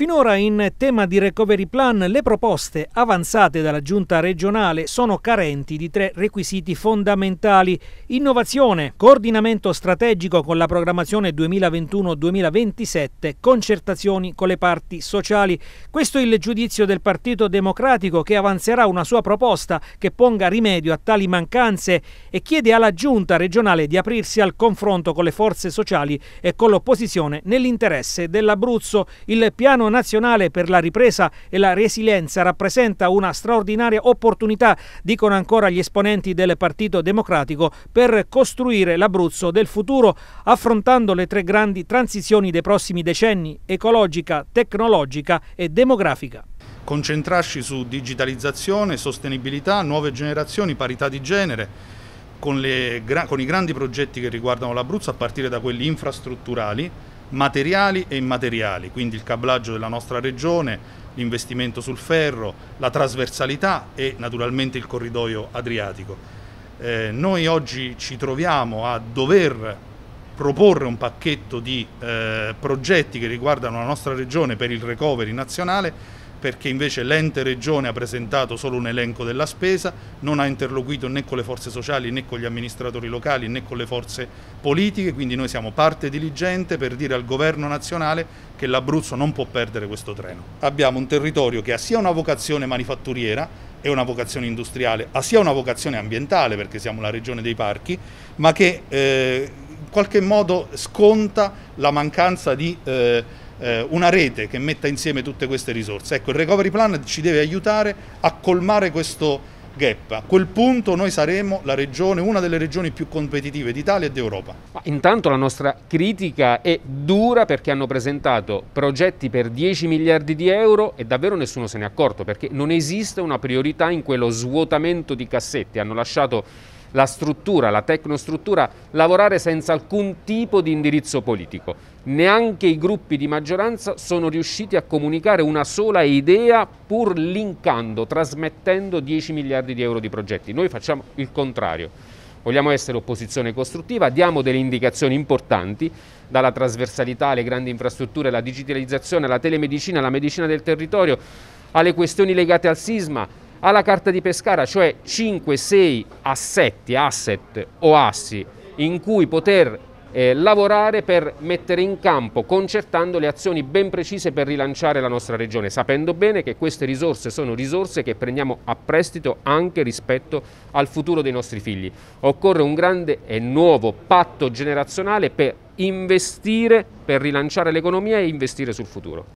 Finora in tema di recovery plan le proposte avanzate dalla giunta regionale sono carenti di tre requisiti fondamentali. Innovazione, coordinamento strategico con la programmazione 2021-2027, concertazioni con le parti sociali. Questo è il giudizio del Partito Democratico che avanzerà una sua proposta che ponga rimedio a tali mancanze e chiede alla giunta regionale di aprirsi al confronto con le forze sociali e con l'opposizione nell'interesse dell'Abruzzo. Il piano nazionale per la ripresa e la resilienza rappresenta una straordinaria opportunità, dicono ancora gli esponenti del Partito Democratico, per costruire l'Abruzzo del futuro, affrontando le tre grandi transizioni dei prossimi decenni, ecologica, tecnologica e demografica concentrarci su digitalizzazione, sostenibilità, nuove generazioni, parità di genere, con, le, con i grandi progetti che riguardano l'Abruzzo, a partire da quelli infrastrutturali, materiali e immateriali, quindi il cablaggio della nostra regione, l'investimento sul ferro, la trasversalità e naturalmente il corridoio adriatico. Eh, noi oggi ci troviamo a dover proporre un pacchetto di eh, progetti che riguardano la nostra regione per il recovery nazionale perché invece l'ente regione ha presentato solo un elenco della spesa, non ha interloquito né con le forze sociali né con gli amministratori locali né con le forze politiche, quindi noi siamo parte diligente per dire al governo nazionale che l'Abruzzo non può perdere questo treno. Abbiamo un territorio che ha sia una vocazione manifatturiera, è una vocazione industriale, ha sia una vocazione ambientale perché siamo la regione dei parchi, ma che eh, in qualche modo sconta la mancanza di eh, eh, una rete che metta insieme tutte queste risorse. Ecco, il recovery plan ci deve aiutare a colmare questo gap. A quel punto noi saremo regione, una delle regioni più competitive d'Italia e d'Europa. Intanto la nostra critica è dura perché hanno presentato progetti per 10 miliardi di euro e davvero nessuno se n'è accorto perché non esiste una priorità in quello svuotamento di cassetti. Hanno lasciato la struttura, la tecnostruttura, lavorare senza alcun tipo di indirizzo politico. Neanche i gruppi di maggioranza sono riusciti a comunicare una sola idea pur linkando, trasmettendo 10 miliardi di euro di progetti. Noi facciamo il contrario vogliamo essere opposizione costruttiva, diamo delle indicazioni importanti, dalla trasversalità alle grandi infrastrutture, alla digitalizzazione, alla telemedicina, alla medicina del territorio, alle questioni legate al sisma, alla carta di Pescara, cioè 5-6 assetti, asset o assi in cui poter eh, lavorare per mettere in campo, concertando le azioni ben precise per rilanciare la nostra regione, sapendo bene che queste risorse sono risorse che prendiamo a prestito anche rispetto al futuro dei nostri figli. Occorre un grande e nuovo patto generazionale per investire, per rilanciare l'economia e investire sul futuro.